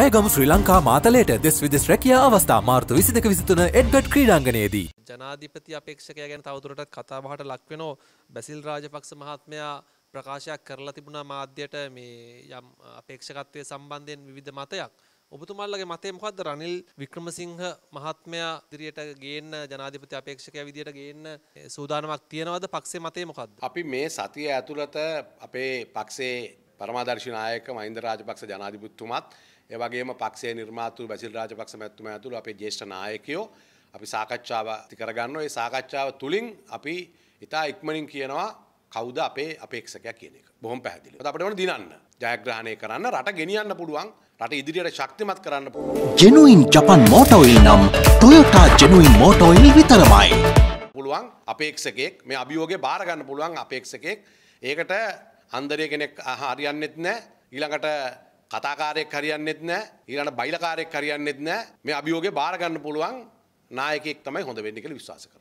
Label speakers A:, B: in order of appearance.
A: ඇයගම ශ්‍රී ලංකා මාතලයට දෙස් විදෙස් රැකිය අවස්ථා මාර්තු විසිදක විසිතුන එඩ්ගට් ක්‍රීඩාංගනයේදී.
B: ජනාධිපති අපේක්ෂකය ගැන තවතුරටත් කතාබහට ලක්වෙනෝ බැසිල් රාජපක්ෂ මහත්මයා ප්‍රකාශයක් කරලා තිබුණා මාධ්‍යයට මේ යම් අපේක්ෂකත්වය සම්බන්ධයෙන් විධ මතයක්. ඔබතුමල්ලගේ මතේ මොකක්ද රනිල් වික්‍රමසිංහ මහත්මයා දිරියට ගේන්න ජනාධිපති අපේක්ෂකය විදියට ගේන්න සූදානමක් තියෙනවද පක්ෂේ මතේ මොකක්ද.
C: අපි මේ සතිය ඇතුළත අපේ පක්ෂේ පරමාදර්ශී නායක මහින්ද රාජපක්ෂ ජනාධිපතිතුමත් ඒ වගේම පක්ෂයේ නිර්මාතෘ බැසිල් රාජපක්ෂ මැතිතුමා ඇතුළු අපේ ජ්‍යෙෂ්ඨ නායකයෝ අපි සාකච්ඡාව ඇති කරගන්නවා. ඒ සාකච්ඡාව තුලින් අපි ඉතා ඉක්මනින් කියනවා කවුද අපේ අපේක්ෂකයා කියන එක. බොහොම පැහැදිලි. අපිට ඕන දිනන්න, ජයග්‍රහණය කරන්න, රට ගෙනියන්න
A: පුළුවන්, රට ඉදිරියට ශක්තිමත් කරන්න පුළුවන්. ජෙනුයින් ජපන් මෝටෝ ඔයිල් නම් Toyota ජෙනුයින් මෝටෝ ඔයිල් විතරමයි. පුළුවන් අපේක්ෂකයෙක් මේ අභියෝගේ
C: බාරගන්න පුළුවන් අපේක්ෂකයෙක් ඒකට අන්දරය කෙනෙක් හරියන්නෙත් නෑ ඊළඟට කතාකාරයෙක් හරියන්නෙත් නෑ ඊළඟට බයිලකාරයෙක් හරියන්නෙත් නෑ මේ අභියෝගේ බාර ගන්න පුළුවන් නායකයෙක් තමයි හොඳ වෙන්නේ කියලා විශ්වාස කරනවා